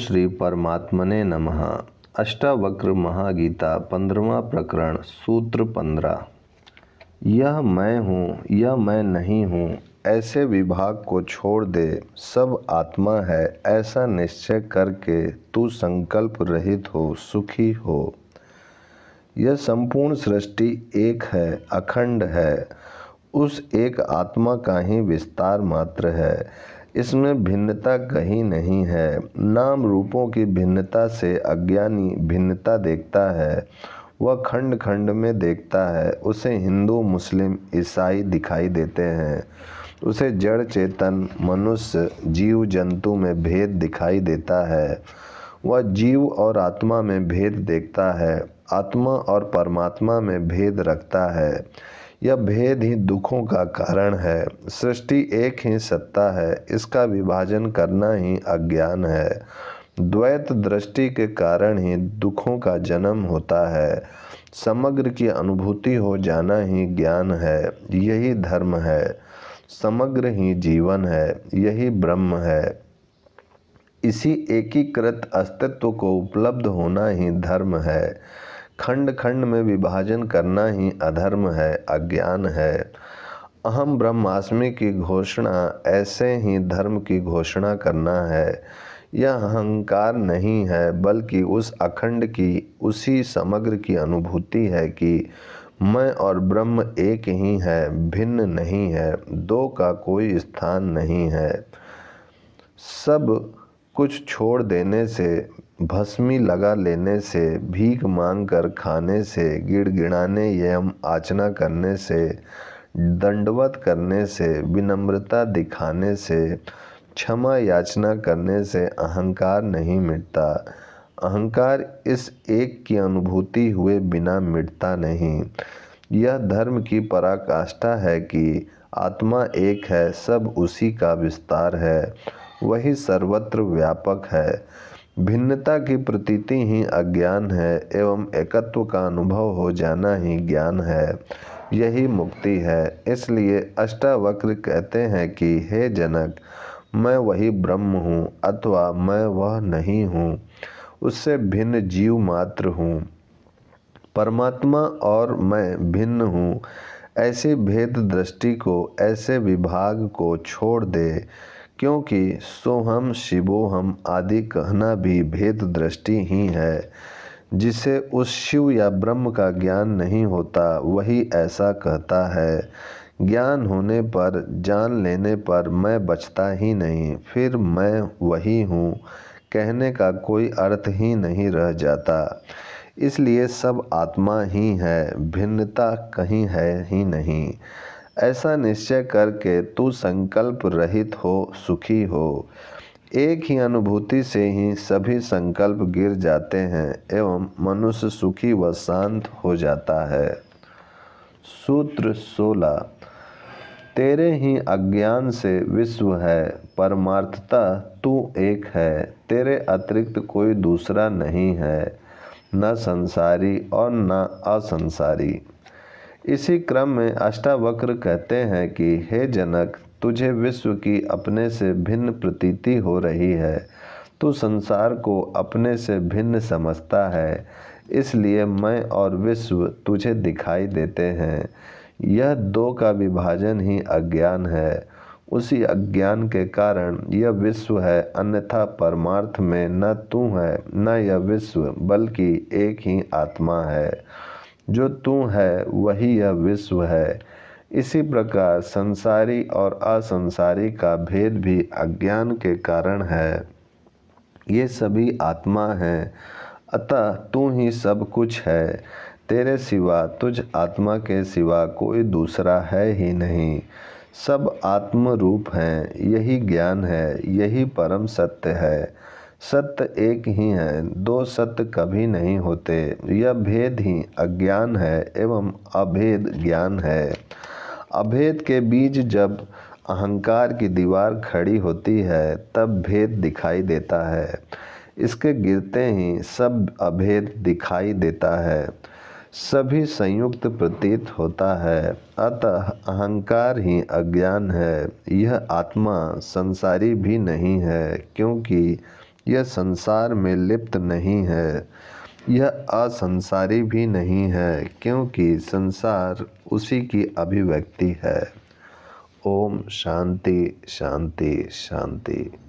श्री परमात्मने नमः अष्टावक्र महागीता पंद्रवा प्रकरण सूत्र पंद्रह यह मैं हूँ यह मैं नहीं हूँ ऐसे विभाग को छोड़ दे सब आत्मा है ऐसा निश्चय करके तू संकल्प रहित हो सुखी हो यह संपूर्ण सृष्टि एक है अखंड है उस एक आत्मा का ही विस्तार मात्र है इसमें भिन्नता कहीं नहीं है नाम रूपों की भिन्नता से अज्ञानी भिन्नता देखता है वह खंड खंड में देखता है उसे हिंदू मुस्लिम ईसाई दिखाई देते हैं उसे जड़ चेतन मनुष्य जीव जंतु में भेद दिखाई देता है वह जीव और आत्मा में भेद देखता है आत्मा और परमात्मा में भेद रखता है यह भेद ही दुखों का कारण है सृष्टि एक ही सत्ता है इसका विभाजन करना ही अज्ञान है द्वैत दृष्टि के कारण ही दुखों का जन्म होता है समग्र की अनुभूति हो जाना ही ज्ञान है यही धर्म है समग्र ही जीवन है यही ब्रह्म है इसी एकीकृत अस्तित्व को उपलब्ध होना ही धर्म है खंड खंड में विभाजन करना ही अधर्म है अज्ञान है अहम ब्रह्मास्मि की घोषणा ऐसे ही धर्म की घोषणा करना है यह अहंकार नहीं है बल्कि उस अखंड की उसी समग्र की अनुभूति है कि मैं और ब्रह्म एक ही है भिन्न नहीं है दो का कोई स्थान नहीं है सब कुछ छोड़ देने से भस्मी लगा लेने से भीख मांग कर खाने से गिड़गिड़ाने एवं आचना करने से दंडवत करने से विनम्रता दिखाने से क्षमा याचना करने से अहंकार नहीं मिटता अहंकार इस एक की अनुभूति हुए बिना मिटता नहीं यह धर्म की पराकाष्ठा है कि आत्मा एक है सब उसी का विस्तार है वही सर्वत्र व्यापक है भिन्नता की प्रतीति ही अज्ञान है एवं एकत्व का अनुभव हो जाना ही ज्ञान है यही मुक्ति है इसलिए अष्टावक्र कहते हैं कि हे जनक मैं वही ब्रह्म हूँ अथवा मैं वह नहीं हूँ उससे भिन्न जीव मात्र हूँ परमात्मा और मैं भिन्न हूँ ऐसे भेद दृष्टि को ऐसे विभाग को छोड़ दे क्योंकि सोहम शिवोहम आदि कहना भी भेद दृष्टि ही है जिसे उस शिव या ब्रह्म का ज्ञान नहीं होता वही ऐसा कहता है ज्ञान होने पर जान लेने पर मैं बचता ही नहीं फिर मैं वही हूँ कहने का कोई अर्थ ही नहीं रह जाता इसलिए सब आत्मा ही है भिन्नता कहीं है ही नहीं ऐसा निश्चय करके तू संकल्प रहित हो सुखी हो एक ही अनुभूति से ही सभी संकल्प गिर जाते हैं एवं मनुष्य सुखी व शांत हो जाता है सूत्र सोलह तेरे ही अज्ञान से विश्व है परमार्थता तू एक है तेरे अतिरिक्त कोई दूसरा नहीं है न संसारी और न असंसारी इसी क्रम में अष्टावक्र कहते हैं कि हे जनक तुझे विश्व की अपने से भिन्न प्रतीति हो रही है तू संसार को अपने से भिन्न समझता है इसलिए मैं और विश्व तुझे दिखाई देते हैं यह दो का विभाजन ही अज्ञान है उसी अज्ञान के कारण यह विश्व है अन्यथा परमार्थ में न तू है न यह विश्व बल्कि एक ही आत्मा है जो तू है वही यह विश्व है इसी प्रकार संसारी और असंसारी का भेद भी अज्ञान के कारण है ये सभी आत्मा हैं अतः तू ही सब कुछ है तेरे सिवा तुझ आत्मा के सिवा कोई दूसरा है ही नहीं सब आत्म रूप हैं यही ज्ञान है यही परम सत्य है सत्य एक ही है दो सत्य कभी नहीं होते यह भेद ही अज्ञान है एवं अभेद ज्ञान है अभेद के बीच जब अहंकार की दीवार खड़ी होती है तब भेद दिखाई देता है इसके गिरते ही सब अभेद दिखाई देता है सभी संयुक्त प्रतीत होता है अतः अहंकार ही अज्ञान है यह आत्मा संसारी भी नहीं है क्योंकि यह संसार में लिप्त नहीं है यह असंसारी भी नहीं है क्योंकि संसार उसी की अभिव्यक्ति है ओम शांति शांति शांति